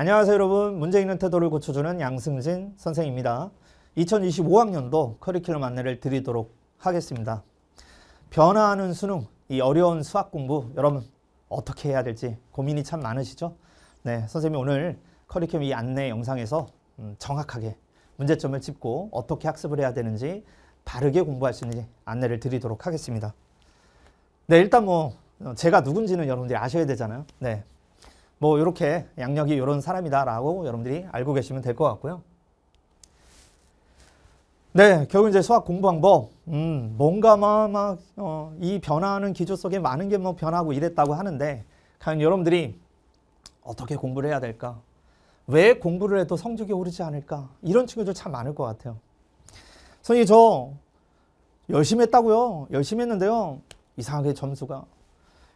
안녕하세요 여러분 문제 있는 태도를 고쳐주는 양승진 선생입니다 2025학년도 커리큘럼 안내를 드리도록 하겠습니다 변화하는 수능 이 어려운 수학 공부 여러분 어떻게 해야 될지 고민이 참 많으시죠 네 선생님이 오늘 커리큘럼 이 안내 영상에서 음, 정확하게 문제점을 짚고 어떻게 학습을 해야 되는지 바르게 공부할 수 있는지 안내를 드리도록 하겠습니다 네 일단 뭐 제가 누군지는 여러분들이 아셔야 되잖아요 네뭐 이렇게 양력이 이런 사람이다라고 여러분들이 알고 계시면 될 것 같고요. 네, 결국 이제 수학 공부 방법, 음, 뭔가 막이 어, 변화하는 기조 속에 많은 게 뭐 변하고 이랬다고 하는데 과연 여러분들이 어떻게 공부를 해야 될까? 왜 공부를 해도 성적이 오르지 않을까? 이런 친구들 참 많을 것 같아요. 선생님 저 열심히 했다고요. 열심히 했는데요. 이상하게 점수가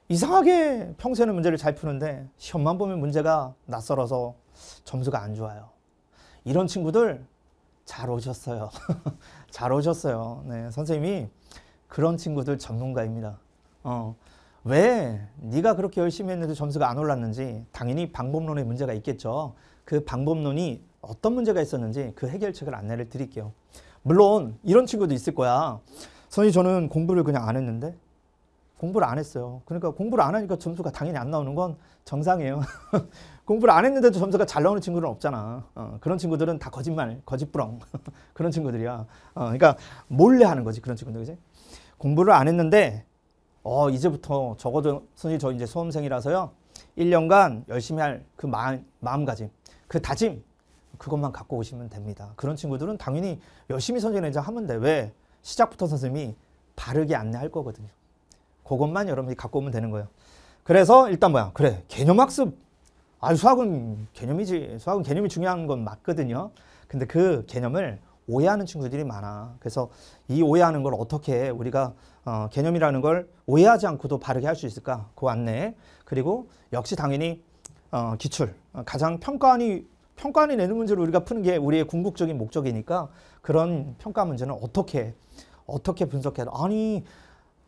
이상하게 평소에는 문제를 잘 푸는데 시험만 보면 문제가 낯설어서 점수가 안 좋아요. 이런 친구들 잘 오셨어요. 잘 오셨어요. 네, 선생님이 그런 친구들 전문가입니다. 어, 왜 네가 그렇게 열심히 했는데 점수가 안 올랐는지 당연히 방법론에 문제가 있겠죠. 그 방법론이 어떤 문제가 있었는지 그 해결책을 안내를 드릴게요. 물론 이런 친구도 있을 거야. 선생님 저는 공부를 그냥 안 했는데 공부를 안 했어요. 그러니까 공부를 안 하니까 점수가 당연히 안 나오는 건 정상이에요. 공부를 안 했는데도 점수가 잘 나오는 친구는 없잖아. 어, 그런 친구들은 다 거짓말, 거짓부렁 그런 친구들이야. 어, 그러니까 몰래 하는 거지 그런 친구들 이제 공부를 안 했는데 어 이제부터 적어도 선생님 저 이제 수험생이라서요. 1년간 열심히 할 그 마음가짐, 그 다짐 그것만 갖고 오시면 됩니다. 그런 친구들은 당연히 열심히 선생님 이제 하면 돼. 왜? 시작부터 선생님이 바르게 안내할 거거든요. 그것만 여러분이 갖고 오면 되는 거예요. 그래서 일단 뭐야? 그래 개념 학습. 아 수학은 개념이지. 수학은 개념이 중요한 건 맞거든요. 근데 그 개념을 오해하는 친구들이 많아. 그래서 이 오해하는 걸 어떻게 우리가 어, 개념이라는 걸 오해하지 않고도 바르게 할 수 있을까? 그 안내. 그리고 역시 당연히 어, 기출. 어, 가장 평가원이 평가원이 내는 문제를 우리가 푸는 게 우리의 궁극적인 목적이니까 그런 평가 문제는 어떻게 어떻게 분석해야 아니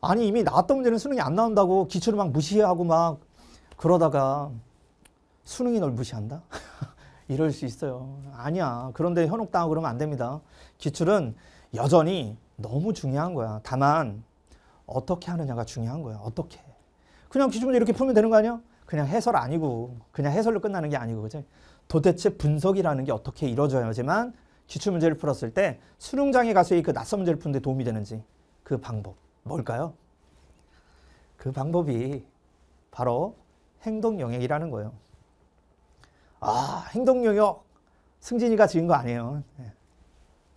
아니 이미 나왔던 문제는 수능이 안 나온다고 기출을 막 무시하고 막 그러다가 수능이 널 무시한다? 이럴 수 있어요. 아니야. 그런데 현혹당하고 그러면 안 됩니다. 기출은 여전히 너무 중요한 거야. 다만 어떻게 하느냐가 중요한 거야. 어떻게. 그냥 기출 문제 이렇게 풀면 되는 거 아니야? 그냥 해설 아니고 그냥 해설로 끝나는 게 아니고 그지 도대체 분석이라는 게 어떻게 이루어져야지만 기출 문제를 풀었을 때 수능장에 가서의 그 낯선 문제를 푸는 데 도움이 되는지 그 방법 뭘까요? 그 방법이 바로 행동 영역이라는 거예요. 아, 행동 영역. 승진이가 지은 거 아니에요. 네.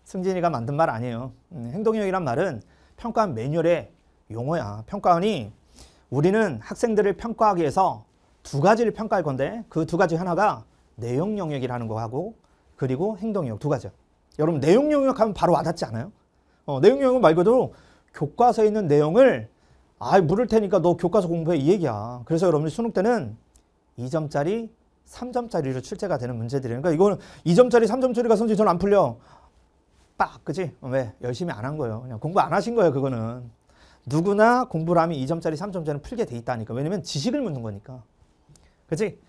승진이가 만든 말 아니에요. 음, 행동 영역이란 말은 평가원 매뉴얼의 용어야. 평가원이 우리는 학생들을 평가하기 위해서 두 가지를 평가할 건데 그 두 가지 하나가 내용 영역이라는 거하고 그리고 행동 영역 두가지 여러분 내용 영역 하면 바로 와닿지 않아요? 어, 내용 영역 말고도 교과서에 있는 내용을 아, 물을 테니까 너 교과서 공부해 이 얘기야. 그래서 여러분이 수능 때는 2점짜리, 3점짜리로 출제가 되는 문제들이니까 그러니까 이거는 2점짜리, 3점짜리가 선생님 저는 안 풀려. 빡, 그지? 왜? 열심히 안 한 거예요. 그냥 공부 안 하신 거예요, 그거는. 누구나 공부를 하면 2점짜리, 3점짜리는 풀게 돼 있다니까. 왜냐면 지식을 묻는 거니까. 그지?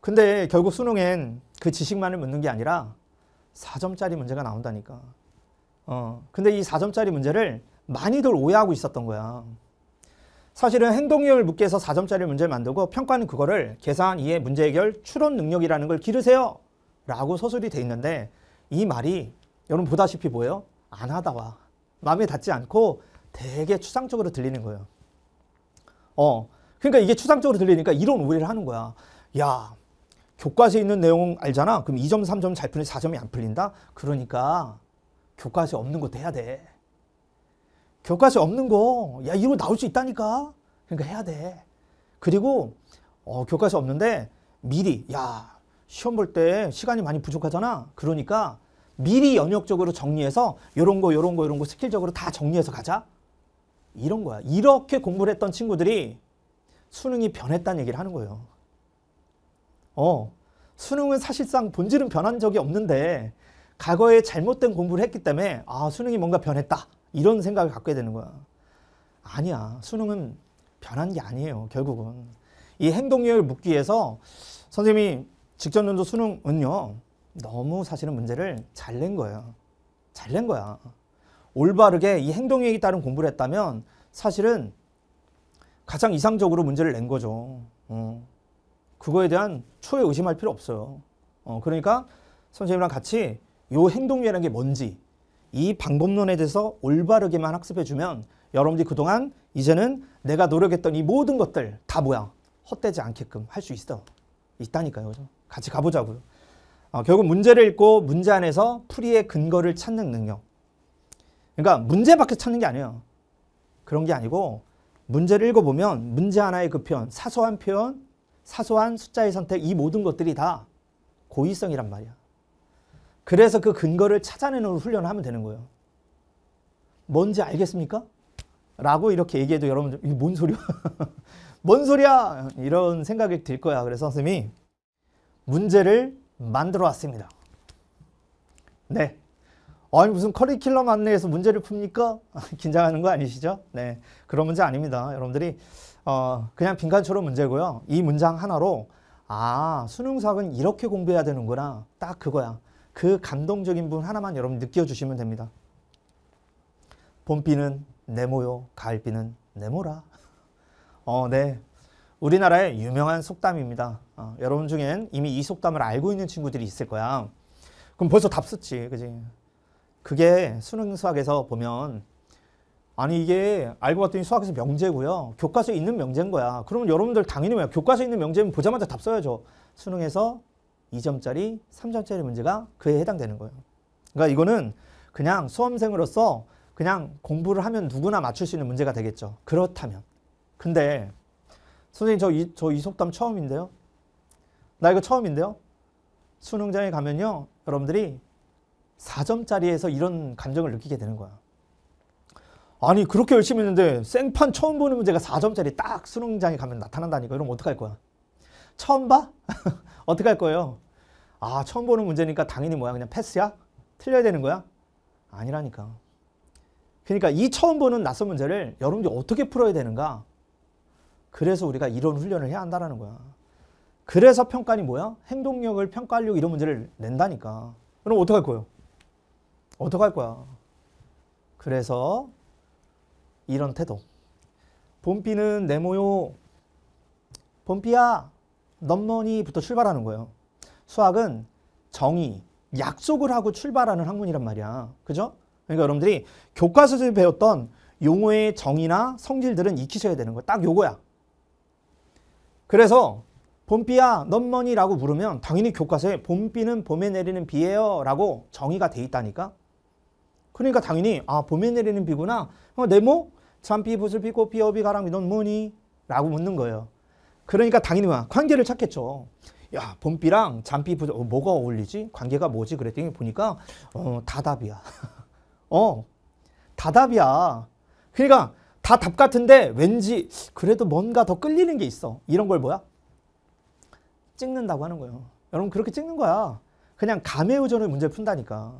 근데 결국 수능엔 그 지식만을 묻는 게 아니라 4점짜리 문제가 나온다니까. 어. 근데 이 4점짜리 문제를 많이들 오해하고 있었던 거야. 사실은 행동력을묶게해서 4점짜리 문제를 만들고 평가는 그거를 계산, 이해, 문제 해결, 추론 능력이라는 걸 기르세요. 라고 서술이 돼 있는데 이 말이 여러분 보다시피 뭐예요? 안 하다와 마음에 닿지 않고 되게 추상적으로 들리는 거예요. 어, 그러니까 이게 추상적으로 들리니까 이런 오해를 하는 거야. 야, 교과서에 있는 내용 알잖아. 그럼 2점, 3점 잘 풀린 4점이 안 풀린다? 그러니까 교과서에 없는 것도 해야 돼. 교과서 없는 거, 야, 이거 나올 수 있다니까? 그러니까 해야 돼. 그리고, 어, 교과서 없는데 미리, 야, 시험 볼 때 시간이 많이 부족하잖아. 그러니까 미리 연역적으로 정리해서 요런 거, 요런 거, 요런 거 스킬적으로 다 정리해서 가자. 이런 거야. 이렇게 공부를 했던 친구들이 수능이 변했다는 얘기를 하는 거예요. 어, 수능은 사실상 본질은 변한 적이 없는데 과거에 잘못된 공부를 했기 때문에 아, 수능이 뭔가 변했다. 이런 생각을 갖게 되는 거야. 아니야. 수능은 변한 게 아니에요. 결국은. 이 행동력을 묻기 위해서 선생님이 직전 연도 수능은요. 너무 사실은 문제를 잘 낸 거예요. 잘 낸 거야. 올바르게 이 행동력에 따른 공부를 했다면 사실은 가장 이상적으로 문제를 낸 거죠. 어. 그거에 대한 초에 의심할 필요 없어요. 어. 그러니까 선생님이랑 같이 요 행동력이라는 게 뭔지 이 방법론에 대해서 올바르게만 학습해주면 여러분들이 그동안 이제는 내가 노력했던 이 모든 것들 다 뭐야? 헛되지 않게끔 할 수 있어. 있다니까요. 그죠? 같이 가보자고요. 어, 결국 문제를 읽고 문제 안에서 풀이의 근거를 찾는 능력. 그러니까 문제 밖에 찾는 게 아니에요. 그런 게 아니고 문제를 읽어보면 문제 하나의 그 표현, 사소한 표현, 사소한 숫자의 선택 이 모든 것들이 다 고의성이란 말이야. 그래서 그 근거를 찾아내는 훈련을 하면 되는 거예요. 뭔지 알겠습니까? 라고 이렇게 얘기해도 여러분들 이게 뭔 소리야? 뭔 소리야? 이런 생각이 들 거야. 그래서 선생님이 문제를 만들어 왔습니다. 네. 아니 무슨 커리큘럼 안내에서 문제를 풉니까? 긴장하는 거 아니시죠? 네. 그런 문제 아닙니다. 여러분들이 어, 그냥 빈칸처럼 문제고요. 이 문장 하나로 아 수능 사학은 이렇게 공부해야 되는구나. 딱 그거야. 그 감동적인 부분 하나만 여러분 느껴주시면 됩니다. 봄비는 네모요, 가을비는 네모라. 어, 네. 우리나라의 유명한 속담입니다. 어, 여러분 중엔 이미 이 속담을 알고 있는 친구들이 있을 거야. 그럼 벌써 답 썼지, 그지? 그게 수능 수학에서 보면 아니 이게 알고 봤더니 수학에서 명제고요. 교과서에 있는 명제인 거야. 그러면 여러분들 당연히 뭐야? 교과서에 있는 명제는 보자마자 답 써야죠. 수능에서 2점짜리, 3점짜리 문제가 그에 해당되는 거예요. 그러니까 이거는 그냥 수험생으로서 그냥 공부를 하면 누구나 맞출 수 있는 문제가 되겠죠. 그렇다면. 근데 선생님 저, 이, 저속담 처음인데요. 나 이거 처음인데요. 수능장에 가면요. 여러분들이 4점짜리에서 이런 감정을 느끼게 되는 거야. 아니 그렇게 열심히 했는데 생판 처음 보는 문제가 4점짜리 딱 수능장에 가면 나타난다니까 이러면 어떡할 거야. 처음 봐? 어떻게 할 거예요? 아, 처음 보는 문제니까 당연히 뭐야? 그냥 패스야? 틀려야 되는 거야? 아니라니까. 그러니까 이 처음 보는 낯선 문제를 여러분들이 어떻게 풀어야 되는가? 그래서 우리가 이런 훈련을 해야 한다는 거야. 그래서 평가니 뭐야? 행동력을 평가하려고 이런 문제를 낸다니까. 그럼 어떡할 거예요? 어떡할 거야? 그래서 이런 태도. 봄비는 내모요. 봄비야 넘머니부터 출발하는 거예요. 수학은 정의, 약속을 하고 출발하는 학문이란 말이야. 그죠? 그러니까 여러분들이 교과서에서 배웠던 용어의 정의나 성질들은 익히셔야 되는 거예요딱 요거야. 그래서 봄비야 넘머니라고 부르면 당연히 교과서에 봄비는 봄에 내리는 비예요 라고 정의가 돼 있다니까. 그러니까 당연히 아 봄에 내리는 비구나. 어, 네모? 참비, 붓을 비고비 어비, 가랑비, 넌 뭐니? 라고 묻는 거예요. 그러니까 당연히 막 관계를 찾겠죠. 야, 봄비랑 잔비 부자, 어, 뭐가 어울리지? 관계가 뭐지? 그랬더니 보니까, 어, 다답이야. 어, 다답이야. 그러니까 다 답 같은데 왠지 그래도 뭔가 더 끌리는 게 있어. 이런 걸 뭐야? 찍는다고 하는 거예요. 여러분, 그렇게 찍는 거야. 그냥 감에 의존의 문제 푼다니까.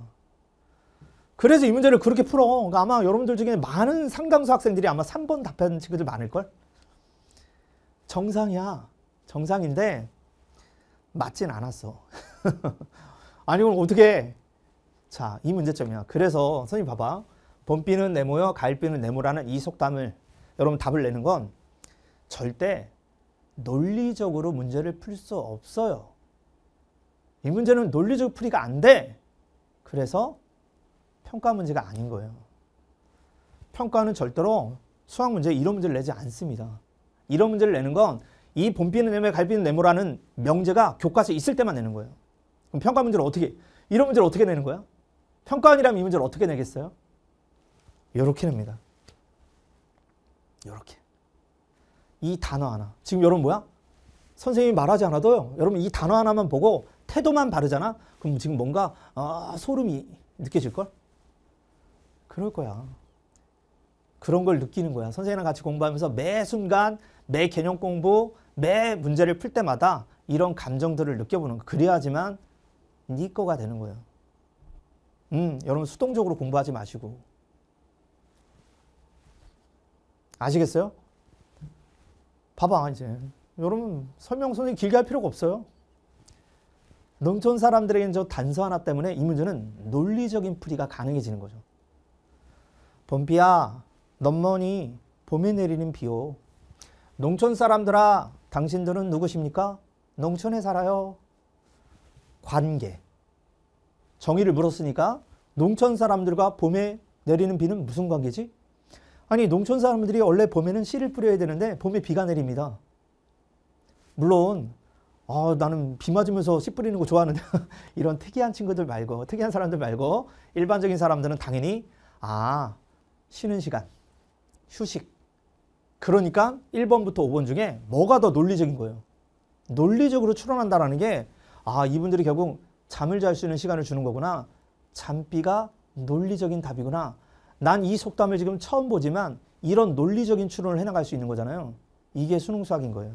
그래서 이 문제를 그렇게 풀어. 그러니까 아마 여러분들 중에 많은 상담소 학생들이 아마 3번 답한 친구들 많을걸? 정상이야. 정상인데 맞진 않았어. 아니 그럼 어떻게 자, 이 문제점이야. 그래서 선생님 봐봐. 봄비는 네모여 가을비는 네모라는 이 속담을 여러분 답을 내는 건 절대 논리적으로 문제를 풀 수 없어요. 이 문제는 논리적 풀이가 안 돼. 그래서 평가 문제가 아닌 거예요. 평가는 절대로 수학 문제 이런 문제를 내지 않습니다. 이런 문제를 내는 건 이 봄비는 네모 갈비는 네모라는 명제가 교과서에 있을 때만 내는 거예요. 그럼 평가 문제를 어떻게 이런 문제를 어떻게 내는 거야? 평가원이라면 이 문제를 어떻게 내겠어요? 이렇게 냅니다. 이렇게. 이 단어 하나. 지금 여러분 뭐야? 선생님이 말하지 않아도요. 여러분 이 단어 하나만 보고 태도만 바르잖아? 그럼 지금 뭔가 아, 소름이 느껴질걸? 그럴 거야. 그런 걸 느끼는 거야. 선생님이랑 같이 공부하면서 매 순간 매 개념 공부, 매 문제를 풀 때마다 이런 감정들을 느껴보는 거. 그래야지만 네 거가 되는 거예요. 음, 여러분 수동적으로 공부하지 마시고. 아시겠어요? 봐봐 이제. 여러분 설명서는 길게 할 필요가 없어요. 농촌 사람들에게는 저 단서 하나 때문에 이 문제는 논리적인 풀이가 가능해지는 거죠. 봄비야, 넘머니 봄에 내리는 비오. 농촌 사람들아, 당신들은 누구십니까? 농촌에 살아요. 관계. 정의를 물었으니까 농촌 사람들과 봄에 내리는 비는 무슨 관계지? 아니, 농촌 사람들이 원래 봄에는 씨를 뿌려야 되는데 봄에 비가 내립니다. 물론 어, 나는 비 맞으면서 씨 뿌리는 거 좋아하는데 이런 특이한 친구들 말고 특이한 사람들 말고 일반적인 사람들은 당연히 아 쉬는 시간 휴식 그러니까 1번부터 5번 중에 뭐가 더 논리적인 거예요. 논리적으로 추론한다라는 게 아, 이분들이 결국 잠을 잘 수 있는 시간을 주는 거구나. 잠비가 논리적인 답이구나. 난 이 속담을 지금 처음 보지만 이런 논리적인 추론을 해나갈 수 있는 거잖아요. 이게 수능 수학인 거예요.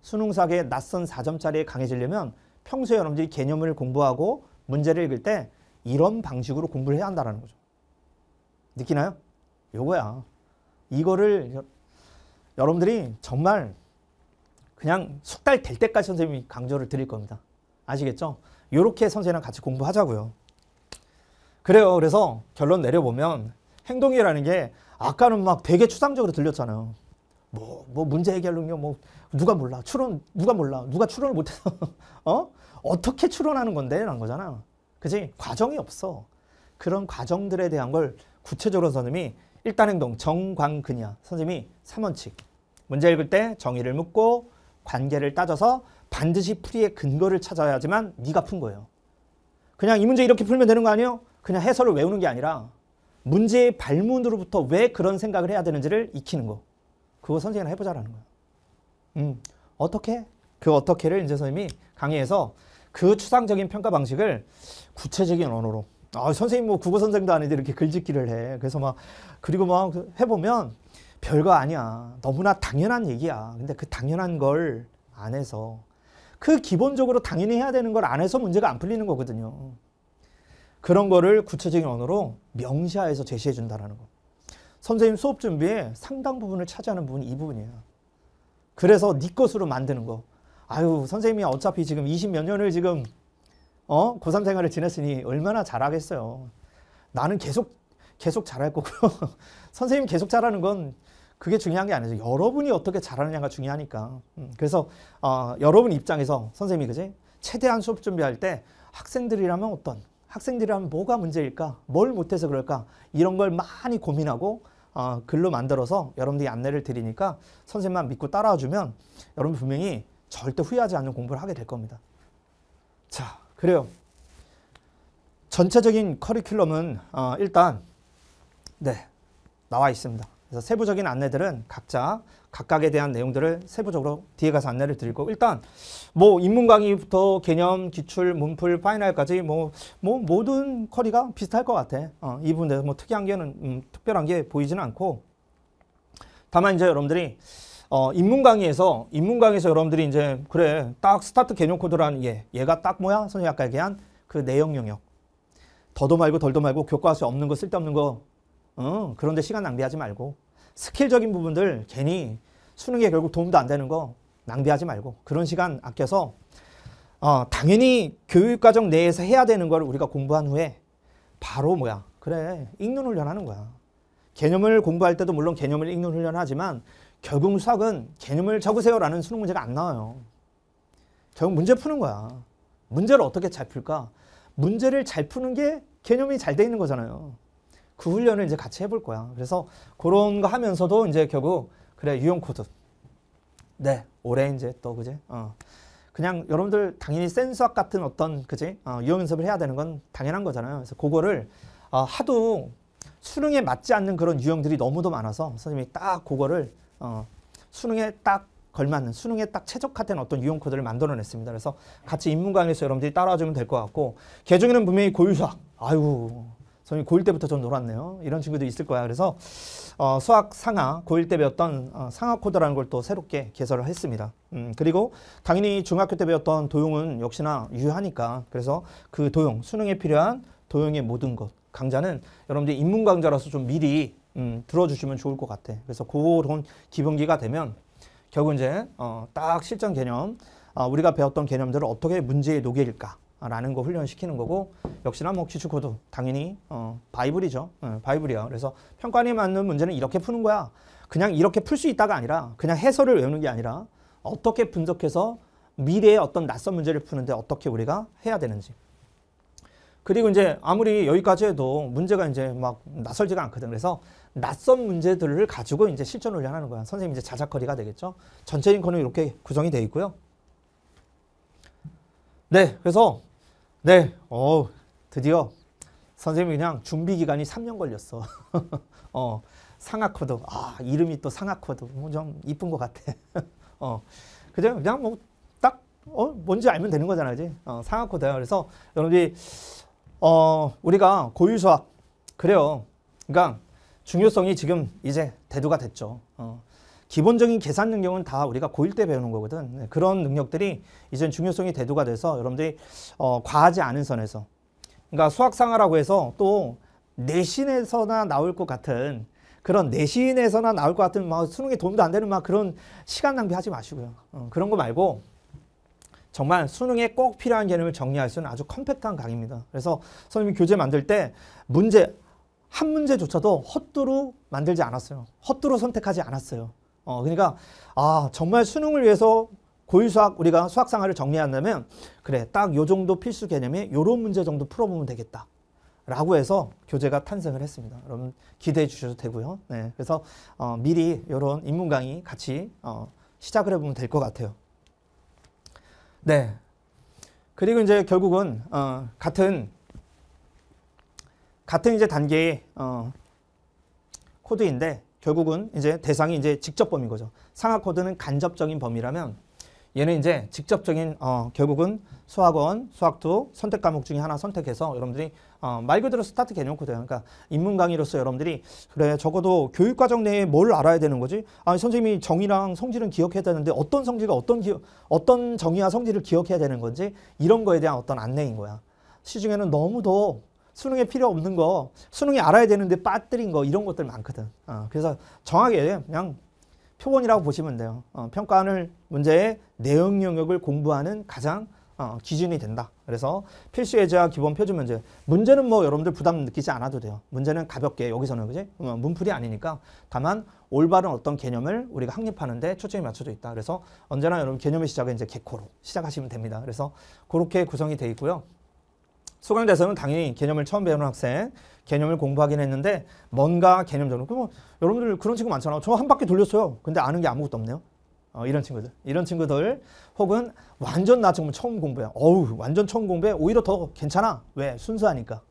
수능 수학의 낯선 4점짜리에 강해지려면 평소에 여러분들이 개념을 공부하고 문제를 읽을 때 이런 방식으로 공부를 해야 한다는 거죠. 느끼나요? 요거야. 이거를 여러분들이 정말 그냥 숙달 될 때까지 선생님이 강조를 드릴 겁니다. 아시겠죠? 요렇게 선생님이랑 같이 공부하자고요. 그래요. 그래서 결론 내려보면 행동이라는 게 아까는 막 되게 추상적으로 들렸잖아요. 뭐, 뭐 문제 해결론이 뭐, 뭐 누가 몰라 추론 누가 몰라 누가 추론을 못해서 어 어떻게 추론하는 건데라는 거잖아. 그지 과정이 없어. 그런 과정들에 대한 걸 구체적으로 선생님이 일단 행동 정광근이야. 선생님이 3원칙. 문제 읽을 때 정의를 묻고 관계를 따져서 반드시 풀이의 근거를 찾아야지만 네가 푼 거예요. 그냥 이 문제 이렇게 풀면 되는 거 아니에요? 그냥 해설을 외우는 게 아니라 문제의 발문으로부터 왜 그런 생각을 해야 되는지를 익히는 거. 그거 선생님이 해보자라는 거예 음, 어떻게? 그 어떻게를 이제 선생님이 강의에서 그 추상적인 평가 방식을 구체적인 언어로 아, 선생님 뭐 국어 선생도 아닌데 이렇게 글짓기를 해. 그래서 막 그리고 막 해보면 별거 아니야. 너무나 당연한 얘기야. 근데 그 당연한 걸 안 해서 그 기본적으로 당연히 해야 되는 걸 안 해서 문제가 안 풀리는 거거든요. 그런 거를 구체적인 언어로 명시하에서 제시해 준다라는 거. 선생님 수업 준비에 상당 부분을 차지하는 부분이 이 부분이에요. 그래서 네 것으로 만드는 거. 아유 선생님이 어차피 지금 20 몇 년을 지금 어? 고3 생활을 지냈으니 얼마나 잘하겠어요. 나는 계속, 계속 잘할 거고요. 선생님 계속 잘하는 건 그게 중요한 게 아니죠. 여러분이 어떻게 잘하느냐가 중요하니까. 음, 그래서 어, 여러분 입장에서 선생님이 그지? 최대한 수업 준비할 때 학생들이라면 어떤, 학생들이라면 뭐가 문제일까? 뭘 못해서 그럴까? 이런 걸 많이 고민하고 어, 글로 만들어서 여러분들이 안내를 드리니까 선생님만 믿고 따라와 주면 여러분 분명히 절대 후회하지 않는 공부를 하게 될 겁니다. 자, 그래요. 전체적인 커리큘럼은 어, 일단 네 나와 있습니다. 그래서 세부적인 안내들은 각자 각각에 대한 내용들을 세부적으로 뒤에 가서 안내를 드리고 일단 뭐 인문 강의부터 개념, 기출, 문풀, 파이널까지 뭐, 뭐 모든 커리가 비슷할 것 같아. 어, 이 부분에서 뭐 특이한 게는 음, 특별한 게 보이지는 않고 다만 이제 여러분들이 어, 인문강의에서 인문강의에서 여러분들이 이제 그래 딱 스타트 개념 코드라는 얘 얘가 딱 뭐야? 선생님 아까 얘기한 그 내용 영역 더도 말고 덜도 말고 교과서에 없는 거 쓸데없는 거 어, 그런데 시간 낭비하지 말고 스킬적인 부분들 괜히 수능에 결국 도움도 안 되는 거 낭비하지 말고 그런 시간 아껴서 어, 당연히 교육과정 내에서 해야 되는 걸 우리가 공부한 후에 바로 뭐야 그래 읽는 훈련하는 거야 개념을 공부할 때도 물론 개념을 읽는 훈련하지만 결국 수학은 개념을 적으세요라는 수능 문제가 안 나와요. 결국 문제 푸는 거야. 문제를 어떻게 잘 풀까? 문제를 잘 푸는 게 개념이 잘 돼 있는 거잖아요. 그 훈련을 이제 같이 해볼 거야. 그래서 그런 거 하면서도 이제 결국 그래 유형 코드. 네, 올해 이제 또 그지? 어. 그냥 여러분들 당연히 센수학 같은 어떤 그지? 어, 유형 연습을 해야 되는 건 당연한 거잖아요. 그래서 그거를 어, 하도 수능에 맞지 않는 그런 유형들이 너무도 많아서 선생님이 딱 그거를 어, 수능에 딱 걸맞는 수능에 딱 최적화된 어떤 유형 코드를 만들어냈습니다. 그래서 같이 인문강에서 여러분들이 따라와주면 될 것 같고 개중에는 분명히 고유수학 아유 선생님 고1 때부터 좀 놀았네요. 이런 친구도 있을 거야. 그래서 어, 수학 상하 고1 때 배웠던 어, 상하 코드라는 걸 또 새롭게 개설을 했습니다. 음, 그리고 당연히 중학교 때 배웠던 도용은 역시나 유효하니까 그래서 그 도용 수능에 필요한 도용의 모든 것 강좌는 여러분들 인문 강좌라서 좀 미리 음, 들어주시면 좋을 것 같아. 그래서 그런 기본기가 되면 결국 이제 어, 딱 실전 개념, 어, 우리가 배웠던 개념들을 어떻게 문제에 녹일까라는 거 훈련시키는 거고 역시나 뭐 기축코드 당연히 어, 바이블이죠. 어, 바이블이야. 그래서 평가에 맞는 문제는 이렇게 푸는 거야. 그냥 이렇게 풀 수 있다가 아니라 그냥 해설을 외우는 게 아니라 어떻게 분석해서 미래의 어떤 낯선 문제를 푸는데 어떻게 우리가 해야 되는지. 그리고 이제 아무리 여기까지 해도 문제가 이제 막 낯설지가 않거든. 그래서 낯선 문제들을 가지고 이제 실전 훈련하는 거야. 선생님 이제 자작거리가 되겠죠. 전체 인코는 이렇게 구성이 돼 있고요. 네, 그래서 네, 어 드디어 선생님이 그냥 준비 기간이 3년 걸렸어. 어 상하코드, 아 이름이 또 상하코드, 뭐좀 이쁜 것 같아. 어 그냥 그냥 뭐 뭐딱어 뭔지 알면 되는 거잖아, 이제 어, 상하코드야. 그래서 여러분들이 어 우리가 고유 수학 그래요. 그러니까 중요성이 지금 이제 대두가 됐죠. 어. 기본적인 계산 능력은 다 우리가 고1 때 배우는 거거든. 네, 그런 능력들이 이젠 중요성이 대두가 돼서 여러분들이 어, 과하지 않은 선에서 그러니까 수학상하라고 해서 또 내신에서나 나올 것 같은 그런 내신에서나 나올 것 같은 막 수능에 도움도 안 되는 막 그런 시간 낭비하지 마시고요. 어, 그런 거 말고 정말 수능에 꼭 필요한 개념을 정리할 수 있는 아주 컴팩트한 강의입니다. 그래서 선생님이 교재 만들 때 문제 한 문제조차도 헛두로 만들지 않았어요. 헛두로 선택하지 않았어요. 어, 그러니까 아 정말 수능을 위해서 고유수학 우리가 수학상하를 정리한다면 그래 딱 요 정도 필수 개념에 요런 문제 정도 풀어보면 되겠다. 라고 해서 교재가 탄생을 했습니다. 여러분 기대해 주셔도 되고요. 네, 그래서 어, 미리 요런 인문 강의 같이 어, 시작을 해보면 될 것 같아요. 네. 그리고 이제 결국은 어, 같은 같은 이제 단계의 어, 코드인데 결국은 이제 대상이 이제 직접 범인 거죠. 상하 코드는 간접적인 범위라면 얘는 이제 직접적인 어, 결국은 수학원, 수학투 선택 과목 중에 하나 선택해서 여러분들이 어, 말 그대로 스타트 개념 코드예요. 그러니까 인문 강의로서 여러분들이 그래 적어도 교육 과정 내에 뭘 알아야 되는 거지? 아 선생님이 정의랑 성질은 기억해야 되는데 어떤 성질과 어떤 기 어떤 정의와 성질을 기억해야 되는 건지 이런 거에 대한 어떤 안내인 거야. 시중에는 너무도 수능에 필요 없는 거, 수능에 알아야 되는데 빠뜨린 거 이런 것들 많거든. 어, 그래서 정확하게 그냥 표본이라고 보시면 돼요. 어, 평가하는 문제의 내용 영역을 공부하는 가장 어, 기준이 된다. 그래서 필수 예제와 기본 표준 문제. 문제는 뭐 여러분들 부담 느끼지 않아도 돼요. 문제는 가볍게 여기서는 그지 뭐 문풀이 아니니까 다만 올바른 어떤 개념을 우리가 확립하는데 초점이 맞춰져 있다. 그래서 언제나 여러분 개념의 시작은 이제 개코로 시작하시면 됩니다. 그래서 그렇게 구성이 돼 있고요. 소강대에서는 당연히 개념을 처음 배우는 학생 개념을 공부하긴 했는데 뭔가 개념 적으로 그럼 뭐 여러분들 그런 친구 많잖아요. 저 한 바퀴 돌렸어요. 근데 아는 게 아무것도 없네요. 어, 이런 친구들. 이런 친구들 혹은 완전 나 정말 처음 공부야. 어우 완전 처음 공부해. 오히려 더 괜찮아. 왜? 순수하니까.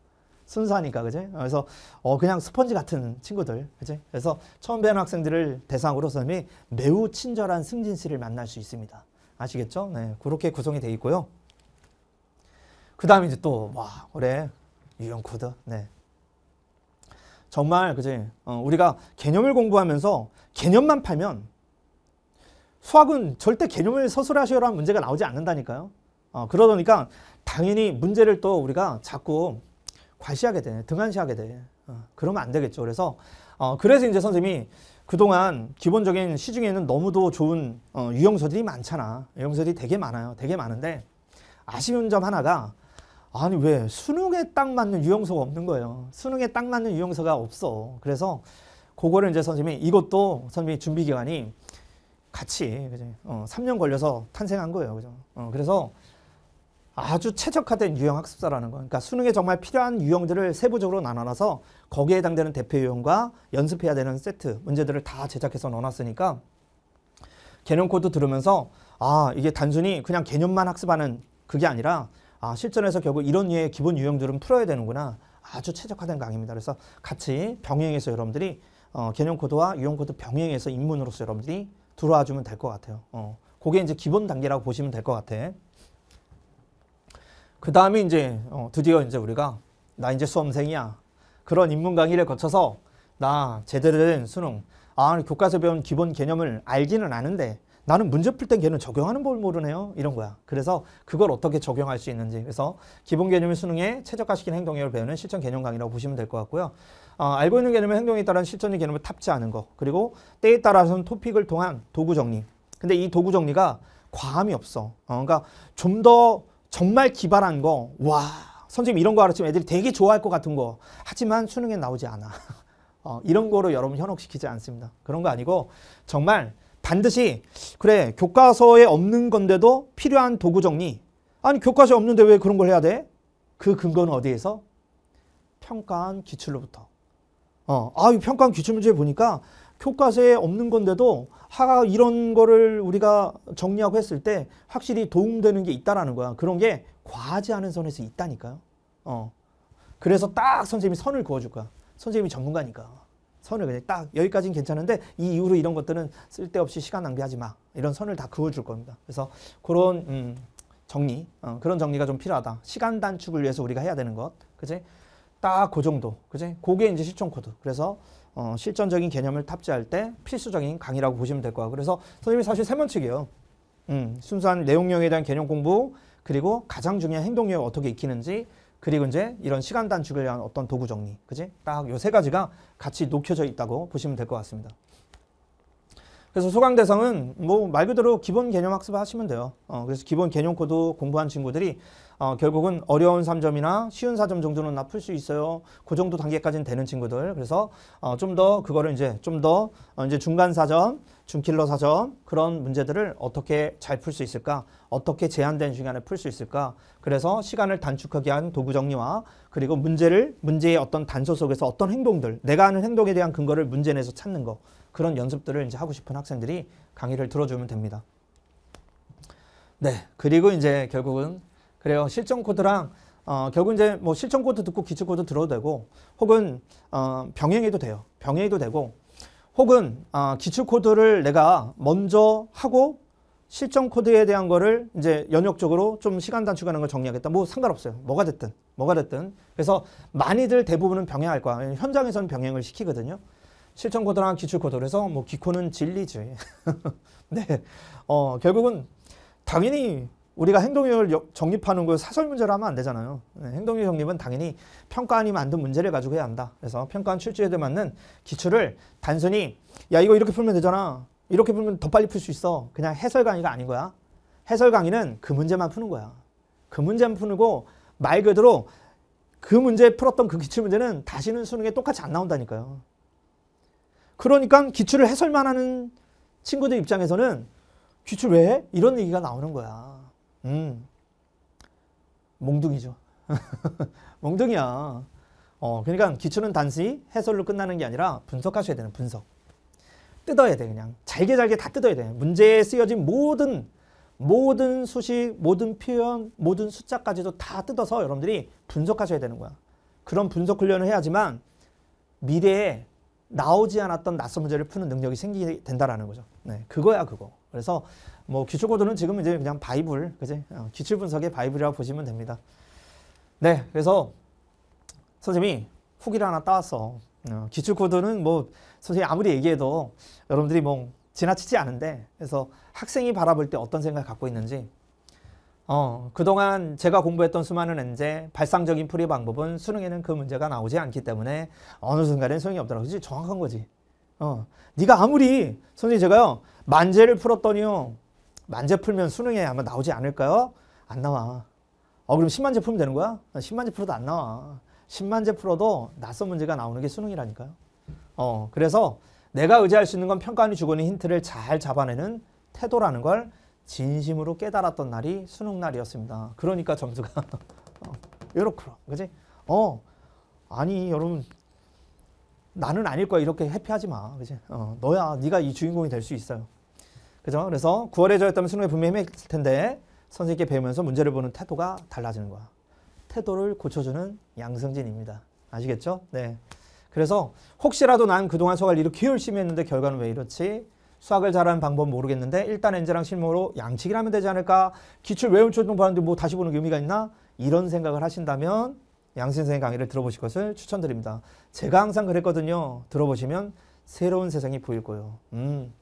순수하니까 그지? 어, 그래서 어, 그냥 스펀지 같은 친구들 그지? 그래서 처음 배운 학생들을 대상으로 선생님이 매우 친절한 승진 씨를 만날 수 있습니다. 아시겠죠? 네, 그렇게 구성이 돼 있고요. 그 다음에 이제 또, 와, 그래. 유형코드. 네. 정말, 그지? 어, 우리가 개념을 공부하면서 개념만 팔면 수학은 절대 개념을 서술하시오라는 문제가 나오지 않는다니까요. 어, 그러니까 다 당연히 문제를 또 우리가 자꾸 과시하게 돼. 등한시하게 돼. 어, 그러면 안 되겠죠. 그래서, 어, 그래서 이제 선생님이 그동안 기본적인 시중에는 너무도 좋은 어, 유형서들이 많잖아. 유형서들이 되게 많아요. 되게 많은데 아쉬운 점 하나가 아니 왜 수능에 딱 맞는 유형서가 없는 거예요. 수능에 딱 맞는 유형서가 없어. 그래서 그거를 이제 선생님이 이것도 선생님이 준비 기간이 같이 그죠? 어, 3년 걸려서 탄생한 거예요. 그죠? 어, 그래서 아주 최적화된 유형 학습사라는 거. 그러니까 수능에 정말 필요한 유형들을 세부적으로 나눠놔서 거기에 해당되는 대표 유형과 연습해야 되는 세트 문제들을 다 제작해서 넣어놨으니까 개념 코드 들으면서 아 이게 단순히 그냥 개념만 학습하는 그게 아니라 아, 실전에서 결국 이런 예 기본 유형들은 풀어야 되는구나. 아주 최적화된 강의입니다. 그래서 같이 병행해서 여러분들이 어, 개념 코드와 유형 코드 병행해서 입문으로서 여러분들이 들어와 주면 될 것 같아요. 어, 그게 이제 기본 단계라고 보시면 될 것 같아. 그 다음에 이제 어, 드디어 이제 우리가 나 이제 수험생이야. 그런 입문 강의를 거쳐서 나 제대로 된 수능, 아 교과서 배운 기본 개념을 알기는 아는데 나는 문제 풀땐 걔는 적용하는 법을 모르네요. 이런 거야. 그래서 그걸 어떻게 적용할 수 있는지. 그래서 기본 개념의 수능에 최적화시킨 행동형을 배우는 실천 개념 강의라고 보시면 될 것 같고요. 어, 알고 있는 개념의 행동에 따른 실천의 개념을 탑재하는 거. 그리고 때에 따라서는 토픽을 통한 도구 정리. 근데 이 도구 정리가 과함이 없어. 어, 그러니까 좀 더 정말 기발한 거. 와 선생님 이런 거 알았지만 애들이 되게 좋아할 것 같은 거. 하지만 수능에 나오지 않아. 어, 이런 거로 여러분 현혹시키지 않습니다. 그런 거 아니고 정말 반드시 그래 교과서에 없는 건데도 필요한 도구 정리 아니 교과서에 없는데 왜 그런 걸 해야 돼? 그 근거는 어디에서? 평가한 기출로부터 어, 아이 평가한 기출 문제 보니까 교과서에 없는 건데도 하 이런 거를 우리가 정리하고 했을 때 확실히 도움되는 게 있다라는 거야. 그런 게 과하지 않은 선에서 있다니까요. 어. 그래서 딱 선생님이 선을 그어줄 거야. 선생님이 전문가니까. 선을 그냥 딱 여기까지는 괜찮은데 이 이후로 이런 것들은 쓸데없이 시간 낭비하지 마. 이런 선을 다 그어줄 겁니다. 그래서 그런 음, 정리, 어, 그런 정리가 좀 필요하다. 시간 단축을 위해서 우리가 해야 되는 것. 그지? 딱그 정도. 그지? 그게 이제 실천 코드. 그래서 어, 실전적인 개념을 탑재할 때 필수적인 강의라고 보시면 될거야 그래서 선생님이 사실 세번째이에요 음, 순수한 내용력에 대한 개념 공부, 그리고 가장 중요한 행동력 어떻게 익히는지, 그리고 이제 이런 시간 단축을 위한 어떤 도구 정리, 그지? 딱요세 가지가 같이 녹혀져 있다고 보시면 될 것 같습니다. 그래서 소강 대상은 뭐 말 그대로 기본 개념 학습하시면 돼요. 어, 그래서 기본 개념 코드 공부한 친구들이 어, 결국은 어려운 3점이나 쉬운 4점 정도는 나풀수 있어요. 그 정도 단계까지는 되는 친구들. 그래서 어, 좀 더 그거를 이제 좀더 어, 이제 중간 4점, 중킬러 4점 그런 문제들을 어떻게 잘 풀 수 있을까? 어떻게 제한된 시간에 풀 수 있을까? 그래서 시간을 단축하게 한 도구 정리와 그리고 문제를 문제의 어떤 단서 속에서 어떤 행동들, 내가 하는 행동에 대한 근거를 문제 내서 찾는 거. 그런 연습들을 이제 하고 싶은 학생들이 강의를 들어주면 됩니다. 네, 그리고 이제 결국은 그래요. 실전 코드랑 어, 결국 이제 뭐 실전 코드 듣고 기초 코드 들어도 되고 혹은 어, 병행해도 돼요. 병행해도 되고 혹은 어, 기초 코드를 내가 먼저 하고 실전 코드에 대한 거를 이제 연역적으로 좀 시간 단축하는 걸 정리하겠다. 뭐 상관없어요. 뭐가 됐든 뭐가 됐든 그래서 많이들 대부분은 병행할 거야. 현장에서는 병행을 시키거든요. 실천 코드랑 기출 코드. 그해서뭐 기코는 진리지. 네. 어, 결국은 당연히 우리가 행동을 력 정립하는 걸 사설 문제로 하면 안 되잖아요. 네, 행동의 정립은 당연히 평가안이 만든 문제를 가지고 해야 한다. 그래서 평가안 출제에 맞는 기출을 단순히 야 이거 이렇게 풀면 되잖아. 이렇게 풀면 더 빨리 풀 수 있어. 그냥 해설 강의가 아닌 거야. 해설 강의는 그 문제만 푸는 거야. 그 문제만 푸고 말 그대로 그 문제 풀었던 그 기출 문제는 다시는 수능에 똑같이 안 나온다니까요. 그러니까 기출을 해설만 하는 친구들 입장에서는 기출 왜? 이런 얘기가 나오는 거야. 음. 몽둥이죠. 몽둥이야. 어, 그러니까 기출은 단순히 해설로 끝나는 게 아니라 분석하셔야 되는 분석. 뜯어야 돼 그냥. 잘게 잘게 다 뜯어야 돼. 문제에 쓰여진 모든 모든 수식, 모든 표현, 모든 숫자까지도 다 뜯어서 여러분들이 분석하셔야 되는 거야. 그런 분석 훈련을 해야지만 미래에 나오지 않았던 낯선 문제를 푸는 능력이 생기게 된다라는 거죠. 네, 그거야 그거. 그래서 뭐 기출 코드는 지금 이제 그냥 바이블, 그지? 어, 기출 분석의 바이블이라고 보시면 됩니다. 네, 그래서 선생님이 후기를 하나 따왔어. 어, 기출 코드는 뭐 선생님 아무리 얘기해도 여러분들이 뭐 지나치지 않은데 그래서 학생이 바라볼 때 어떤 생각 갖고 있는지 어, 그동안 제가 공부했던 수많은 이제 발상적인 풀이 방법은 수능에는 그 문제가 나오지 않기 때문에 어느 순간엔 소용이 없더라고. 그지 정확한 거지. 어, 네가 아무리 선생님 제가요 만재를 풀었더니요 만재 풀면 수능에 아마 나오지 않을까요? 안 나와. 어, 그럼 10만제 품 되는 거야? 10만제 아, 품도안 나와. 10만제 풀어도 낯선 문제가 나오는 게 수능이라니까요. 어, 그래서 내가 의지할 수 있는 건 평가원이 주고 있는 힌트를 잘 잡아내는 태도라는 걸 진심으로 깨달았던 날이 수능 날이었습니다. 그러니까 점수가 요렇구나. 어, 그지? 어. 아니, 여러분. 나는 아닐 거야. 이렇게 해피하지 마. 그지? 어, 너야. 네가 이 주인공이 될 수 있어요. 그죠? 그래서 9월에 저였다면 수능에 분명히 했을 텐데 선생님께 배우면서 문제를 보는 태도가 달라지는 거야. 태도를 고쳐주는 양승진입니다. 아시겠죠? 네. 그래서 혹시라도 난 그동안 소화를 이렇게 열심히 했는데 결과는 왜 이렇지? 수학을 잘하는 방법 모르겠는데 일단 엔제랑 실무로 양치기를 하면 되지 않을까? 기출 외운 초등 봤는데 뭐 다시 보는 게 의미가 있나? 이런 생각을 하신다면 양 선생의 강의를 들어보실 것을 추천드립니다. 제가 항상 그랬거든요. 들어보시면 새로운 세상이 보일 거예요. 음,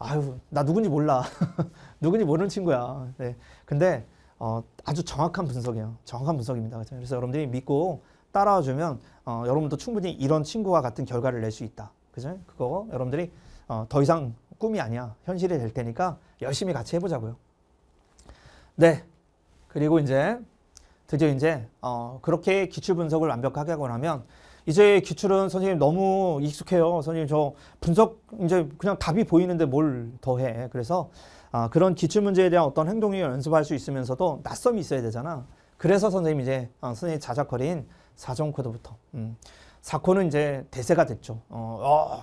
아유 나 누군지 몰라. 누군지 모르는 친구야. 네. 근데 어, 아주 정확한 분석이에요. 정확한 분석입니다. 그렇죠? 그래서 여러분들이 믿고 따라와 주면 어, 여러분도 충분히 이런 친구와 같은 결과를 낼 수 있다. 그죠? 그거 여러분들이 어, 더 이상 꿈이 아니야. 현실이 될 테니까 열심히 같이 해보자고요. 네. 그리고 이제 드디어 이제 어, 그렇게 기출 분석을 완벽하게 하고 나면 이제 기출은 선생님 너무 익숙해요. 선생님 저 분석 이제 그냥 답이 보이는데 뭘 더해. 그래서 아, 그런 기출 문제에 대한 어떤 행동이 연습할 수 있으면서도 낯섦이 있어야 되잖아. 그래서 선생님 이제 어, 선생님 자작거린 사전 코드부터 음. 4코는 이제 대세가 됐죠. 어,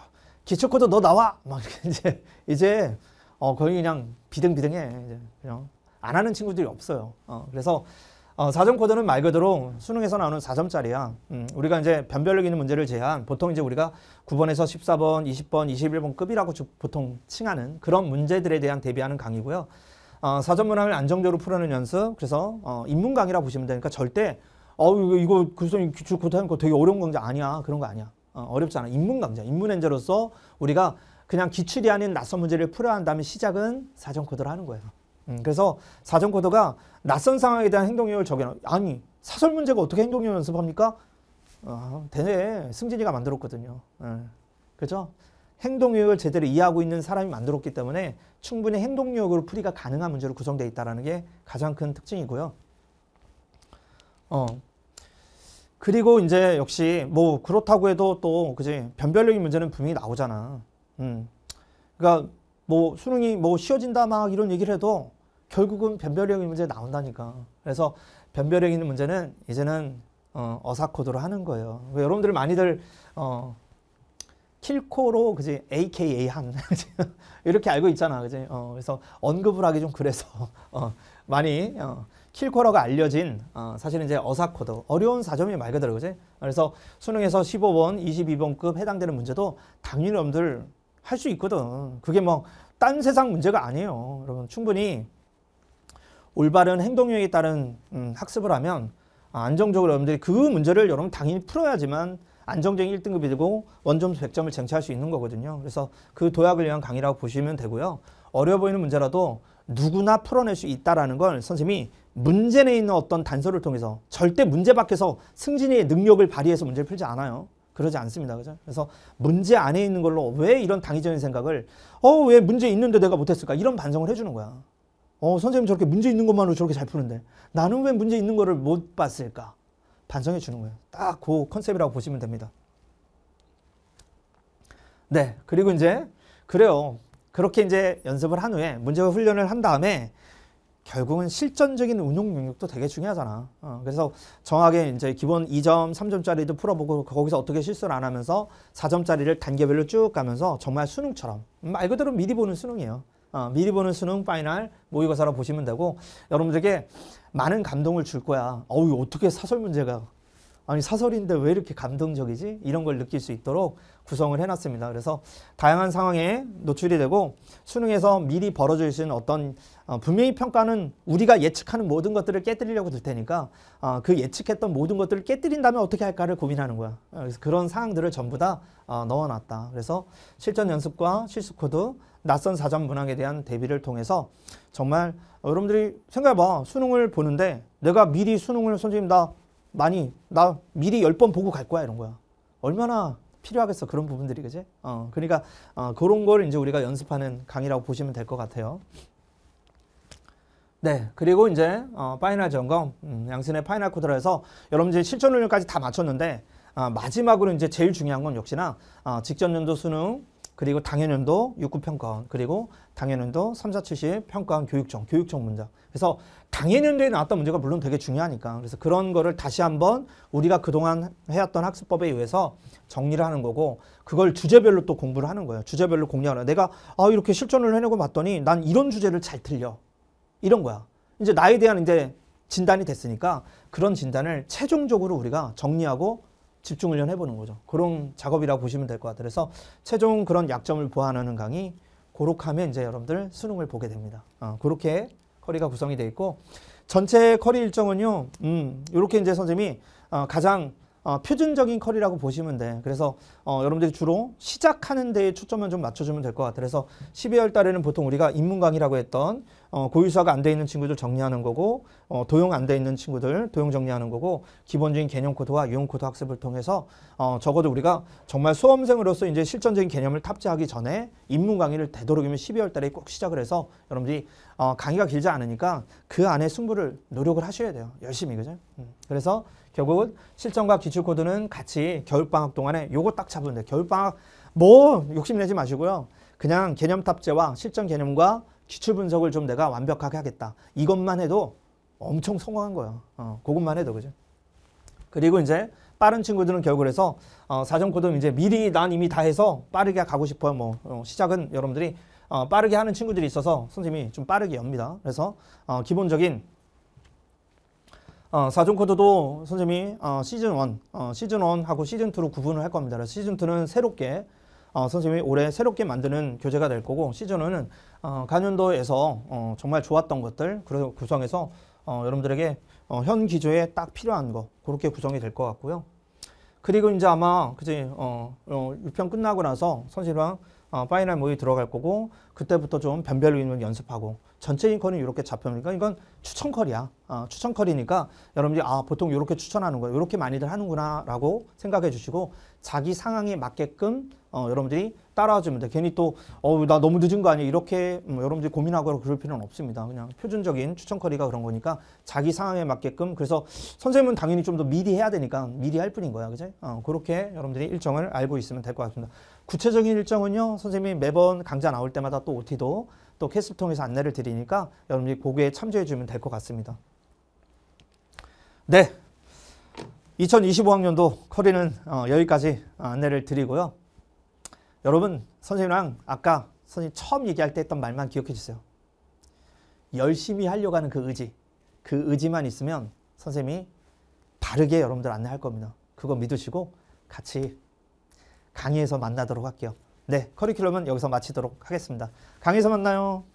어. 기초코드 너 나와 막 이제 이제 어 거의 그냥 비등비등해 이제 그냥 안 하는 친구들이 없어요. 어 그래서 어, 사전 코드는 말 그대로 수능에서 나오는 4점짜리야. 음, 우리가 이제 변별력 있는 문제를 제한 보통 이제 우리가 9번에서 14번, 20번, 21번 급이라고 보통 칭하는 그런 문제들에 대한 대비하는 강의고요. 어, 사전 문항을 안정적으로 풀어내는 연습. 그래서 어, 인문 강의라 보시면 되니까 절대 어 이거 이거 교수님 기출 코드 하는 거 되게 어려운 건좌 아니야. 그런 거 아니야. 어, 어렵지 않아. 인문강좌, 인문행자로서 우리가 그냥 기출이 아닌 낯선 문제를 풀어야 한다면 시작은 사전 코드를 하는 거예요. 음, 그래서 사전 코드가 낯선 상황에 대한 행동력을 적용. 아니 사설 문제가 어떻게 행동력 연습합니까? 어, 아, 대뇌 승진이가 만들었거든요. 음, 그렇죠? 행동력을 제대로 이해하고 있는 사람이 만들었기 때문에 충분히 행동력으로 풀이가 가능한 문제로 구성되어 있다는 게 가장 큰 특징이고요. 어, 그리고 이제 역시 뭐 그렇다고 해도 또 그지 변별력이 문제는 분명히 나오잖아. 음. 그러니까 뭐 수능이 뭐 쉬워진다 막 이런 얘기를 해도 결국은 변별력이 문제 나온다니까. 그래서 변별력 있는 문제는 이제는 어, 어사코드로 하는 거예요. 그러니까 여러분들 많이들 어, 킬코로 그지 AKA 한 이렇게 알고 있잖아, 그지? 어, 그래서 언급을 하기 좀 그래서 어, 많이 어, 킬코러가 알려진 어, 사실은 이제 어사코드 어려운 사점이 말 그대로 그지 그래서 수능에서 15번, 22번급 해당되는 문제도 당연히 여러분들 할 수 있거든. 그게 뭐 딴 세상 문제가 아니에요. 여러분 충분히 올바른 행동력에 따른 음, 학습을 하면 안정적으로 여러분들이 그 문제를 여러분 당연히 풀어야지만 안정적인 1등급이 되고 원점수 100점을 쟁취할 수 있는 거거든요. 그래서 그 도약을 위한 강의라고 보시면 되고요. 어려 보이는 문제라도 누구나 풀어낼 수 있다라는 걸 선생님이 문제 내에 있는 어떤 단서를 통해서 절대 문제 밖에서 승진의 능력을 발휘해서 문제를 풀지 않아요. 그러지 않습니다. 그죠? 그래서 문제 안에 있는 걸로 왜 이런 당위적인 생각을 어, 왜 문제 있는데 내가 못했을까? 이런 반성을 해주는 거야. 어, 선생님 저렇게 문제 있는 것만으로 저렇게 잘 푸는데 나는 왜 문제 있는 거를 못 봤을까? 반성해 주는 거예요. 딱 그 컨셉이라고 보시면 됩니다. 네. 그리고 이제 그래요. 그렇게 이제 연습을 한 후에 문제와 훈련을 한 다음에 결국은 실전적인 운용 능력도 되게 중요하잖아. 어, 그래서 정확하게 이제 기본 2점, 3점짜리도 풀어보고 거기서 어떻게 실수를 안 하면서 4점짜리를 단계별로 쭉 가면서 정말 수능처럼 음, 말 그대로 미리 보는 수능이에요. 어, 미리 보는 수능 파이널 모의고사로 보시면 되고 여러분들에게 많은 감동을 줄 거야. 어우 어떻게 사설 문제가 아니 사설인데 왜 이렇게 감동적이지? 이런 걸 느낄 수 있도록 구성을 해놨습니다. 그래서 다양한 상황에 노출이 되고 수능에서 미리 벌어질 수 있는 어떤 어, 분명히 평가는 우리가 예측하는 모든 것들을 깨뜨리려고 들 테니까 어, 그 예측했던 모든 것들을 깨뜨린다면 어떻게 할까를 고민하는 거야. 어, 그래서 그런 상황들을 전부 다 어, 넣어놨다. 그래서 실전 연습과 실습 코드, 낯선 사전 문항에 대한 대비를 통해서 정말 어, 여러분들이 생각해봐 수능을 보는데 내가 미리 수능을 선생님 나 많이 나 미리 열 번 보고 갈 거야 이런 거야. 얼마나 필요하겠어 그런 부분들이 그지? 어 그러니까 어, 그런 걸 이제 우리가 연습하는 강의라고 보시면 될 것 같아요. 네, 그리고 이제 어, 파이널 점검 음, 양신의 파이널 코드라서 여러분들이 실전 훈련까지 다 마쳤는데 어, 마지막으로 이제 제일 중요한 건 역시나 어, 직전 연도 수능 그리고 당해년도 6급 평가원, 그리고 당해년도 3, 4, 70 평가원 교육청, 교육청 문제. 그래서 당해년도에 나왔던 문제가 물론 되게 중요하니까. 그래서 그런 거를 다시 한번 우리가 그동안 해왔던 학습법에 의해서 정리를 하는 거고 그걸 주제별로 또 공부를 하는 거예요. 주제별로 공략하는 내가 아 이렇게 실전을 해내고 봤더니 난 이런 주제를 잘 틀려. 이런 거야. 이제 나에 대한 이제 진단이 됐으니까 그런 진단을 최종적으로 우리가 정리하고 집중 훈련해 보는 거죠. 그런 작업이라고 보시면 될 것 같아요. 그래서 최종 그런 약점을 보완하는 강의 고렇게 하면 이제 여러분들 수능을 보게 됩니다. 어, 그렇게 커리가 구성이 되어 있고 전체 커리 일정은요. 음, 이렇게 이제 선생님이 어, 가장 어, 표준적인 커리라고 보시면 돼. 그래서 어, 여러분들이 주로 시작하는 데에 초점을 좀 맞춰주면 될 것 같아요. 그래서 12월 달에는 보통 우리가 인문강의라고 했던 어, 고유사가 안 돼 있는 친구들 정리하는 거고 어, 도용 안 돼 있는 친구들 도용 정리하는 거고 기본적인 개념 코드와 유형 코드 학습을 통해서 어, 적어도 우리가 정말 수험생으로서 이제 실전적인 개념을 탑재하기 전에 입문 강의를 되도록이면 12월 달에 꼭 시작을 해서 여러분들이 어, 강의가 길지 않으니까 그 안에 승부를 노력을 하셔야 돼요. 열심히 그죠? 음. 그래서 결국은 실전과 기출 코드는 같이 겨울 방학 동안에 요거 딱 잡으면 돼. 겨울 방학 뭐 욕심내지 마시고요. 그냥 개념 탑재와 실전 개념과 기출 분석을 좀 내가 완벽하게 하겠다. 이것만 해도 엄청 성공한 거야. 어, 그것만 해도 그죠. 그리고 이제 빠른 친구들은 결국 그래서 어, 사전 코드는 이제 미리 난 이미 다 해서 빠르게 가고 싶어요. 뭐 어, 시작은 여러분들이 어, 빠르게 하는 친구들이 있어서 선생님이 좀 빠르게 엽니다. 그래서 어, 기본적인 어, 4종 코드도 선생님이 어, 시즌1, 어, 시즌1하고 시즌2로 구분을 할 겁니다. 그래서 시즌2는 새롭게 어, 선생님이 올해 새롭게 만드는 교재가 될 거고 시즌1은 어, 간연도에서 어, 정말 좋았던 것들 그래서 구성해서 어, 여러분들에게 어, 현 기조에 딱 필요한 거 그렇게 구성이 될 것 같고요. 그리고 이제 아마 그지 어, 어, 6편 끝나고 나서 선실왕 어, 파이널 모의 들어갈 거고 그때부터 좀 변별로 있 연습하고 전체 인컬은 이렇게 잡혀니까 이건 추천컬이야. 어, 추천컬이니까 여러분들이 아 보통 이렇게 추천하는 거예요. 이렇게 많이들 하는구나라고 생각해 주시고 자기 상황에 맞게끔 어, 여러분들이 따라와 주면 돼. 괜히 또어나 너무 늦은 거 아니야 이렇게 음, 여러분들이 고민하고 그럴 필요는 없습니다. 그냥 표준적인 추천컬이가 그런 거니까 자기 상황에 맞게끔 그래서 선생님은 당연히 좀 더 미리 해야 되니까 미리 할 뿐인 거야, 그제? 어, 그렇게 여러분들이 일정을 알고 있으면 될 것 같습니다. 구체적인 일정은요, 선생님이 매번 강좌 나올 때마다 또 OT도 또캐스트 통해서 안내를 드리니까 여러분들이 고개에 참조해 주면 될 것 같습니다. 네. 2025학년도 커리는 어, 여기까지 안내를 드리고요. 여러분 선생님랑 아까 선생님 처음 얘기할 때 했던 말만 기억해 주세요. 열심히 하려고 하는 그 의지, 그 의지만 있으면 선생님이 바르게 여러분들 안내할 겁니다. 그거 믿으시고 같이 강의에서 만나도록 할게요. 네, 커리큘럼은 여기서 마치도록 하겠습니다. 강의에서 만나요.